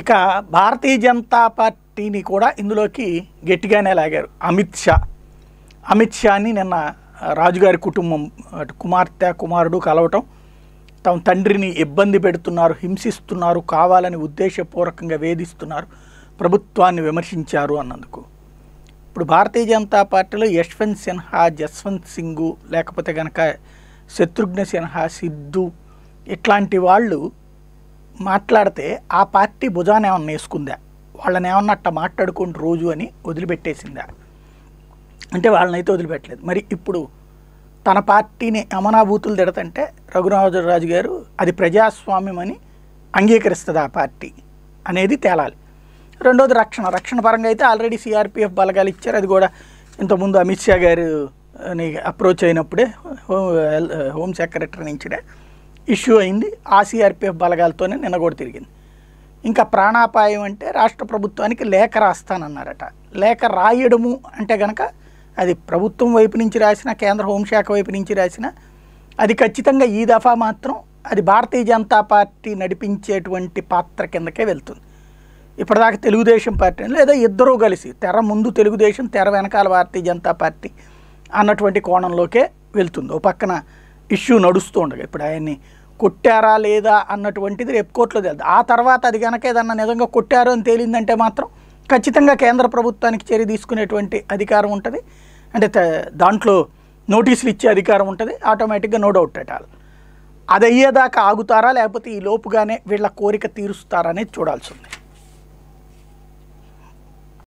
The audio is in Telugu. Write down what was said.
ఇక భారతీయ జనతా పార్టీని కూడా ఇందులోకి గట్టిగానే లాగారు అమిత్ షా అమిత్ షాని నిన్న రాజుగారి కుటుంబం కుమార్తె కుమారుడు కలవటం తమ తండ్రిని ఇబ్బంది పెడుతున్నారు హింసిస్తున్నారు కావాలని ఉద్దేశపూర్వకంగా వేధిస్తున్నారు ప్రభుత్వాన్ని విమర్శించారు అన్నందుకు ఇప్పుడు భారతీయ జనతా పార్టీలో యశ్వంత్ సిన్హా జస్వంత్ సింగ్ లేకపోతే కనుక శత్రుఘ్న సిన్హా సిద్ధు ఇట్లాంటి వాళ్ళు మాట్లాడితే ఆ పార్టీ భుజాన్ని ఏమన్నా వేసుకుందా వాళ్ళని ఏమన్నా అట్ట మాట్లాడుకుంటూ రోజు అని వదిలిపెట్టేసిందా అంటే వాళ్ళనైతే వదిలిపెట్టలేదు మరి ఇప్పుడు తన పార్టీని అమనాభూతులు తిడతంటే రఘురాజరాజు గారు అది ప్రజాస్వామ్యం అని అంగీకరిస్తుంది ఆ పార్టీ అనేది తేలాలి రెండోది రక్షణ రక్షణ పరంగా అయితే ఆల్రెడీ సిఆర్పిఎఫ్ బలగాలు ఇచ్చారు అది కూడా ఇంతకుముందు అమిత్ షా గారు అప్రోచ్ అయినప్పుడే హోమ్ సెక్రటరీ నుంచిడే ఇష్యూ అయింది ఆ సిఆర్పిఎఫ్ బలగాలతోనే నిన్న కూడా తిరిగింది ఇంకా ప్రాణాపాయం అంటే రాష్ట్ర ప్రభుత్వానికి లేఖ రాస్తానన్నారట లేఖ రాయడము అంటే కనుక అది ప్రభుత్వం వైపు నుంచి రాసిన కేంద్ర హోంశాఖ వైపు నుంచి రాసిన అది ఖచ్చితంగా ఈ దఫా మాత్రం అది భారతీయ జనతా పార్టీ నడిపించేటువంటి పాత్ర కిందకే వెళ్తుంది ఇప్పటిదాకా తెలుగుదేశం పార్టీ లేదా ఇద్దరూ కలిసి తెర ముందు తెలుగుదేశం తెర వెనకాల భారతీయ జనతా పార్టీ అన్నటువంటి కోణంలోకే వెళ్తుంది ఓ పక్కన ఇష్యూ నడుస్తూ ఉండగా ఇప్పుడు ఆయన్ని కొట్టారా లేదా అన్నటువంటిది రేపు కోర్టులో తెలుదు ఆ తర్వాత అది కనుక ఏదన్నా నిజంగా కొట్టారు అని తేలిందంటే మాత్రం ఖచ్చితంగా కేంద్ర ప్రభుత్వానికి చర్య తీసుకునేటువంటి అధికారం ఉంటుంది అంటే దాంట్లో నోటీసులు ఇచ్చే అధికారం ఉంటుంది ఆటోమేటిక్గా నో డౌట్ పెట్టాలి అది అయ్యేదాకా ఆగుతారా లేకపోతే ఈ లోపుగానే వీళ్ళ కోరిక తీరుస్తారా అనేది చూడాల్సి ఉంది